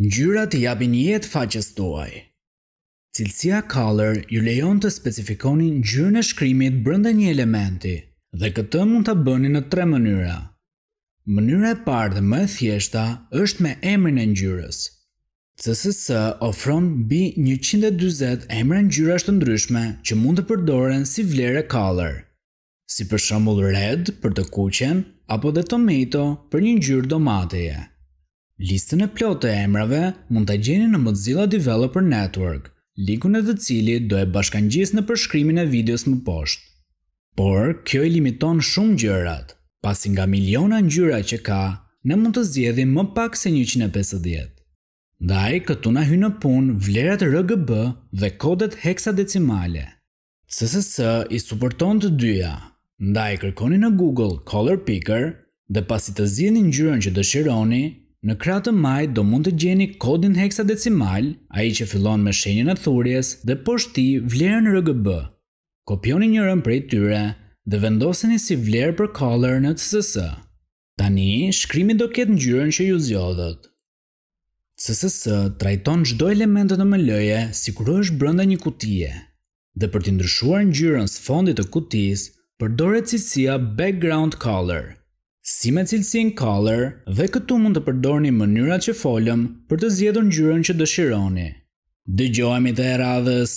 Ngjyra të japin jetë faqes tuaj. Cilësia color ju lejon të specifikoni ngjyrën e shkrimit brenda një elementi dhe këtë mund ta bëni në tre mënyra. Mënyra e parë dhe më e thjeshta është me emrin e ngjyrës. CSS ofron mbi 140 emra ngjyrash të ndryshme që mund të përdoren si vlerë color, si për shembull red për të kuqen apo the tomato për një ngjyrë domateje. Listën e plot të emrave mund të gjeni në Mozilla Developer Network, likun e të cilit do e bashkan gjisë në përshkrymin e videos më poshtë. Por, kjo i limiton shumë gjërat, pasi nga miliona njyra që ka, në mund të zjedhi më pak se 150. Daj, këtu na hynë pun vlerat RGB dhe kodet heksadecimale. CSS i suporton të dyja, ndaj kërkoni në Google Color Picker dhe pasi të zjedhin njyren që dëshironi, Në kratë të majtë do mund të gjeni kodin heksadecimal, a i që fillon me shenjën e thurjes dhe poshti vlerën RGB. Kopioni një për prej tyre dhe vendoseni si vlerë për color në CSS. Tani, shkrimi do ketë njërën që ju zjodhët. CSS trajton qdo elementet në më lëje si kërë është brënda një kutije. Dhe për të ndryshuar njërën së fondit të kutis, përdore cilësia background color – si me cilësin color dhe këtu mund të përdor një mënyra që folëm për të zjedhën gjyren që dëshironi. Dëgjohemi të e radhës!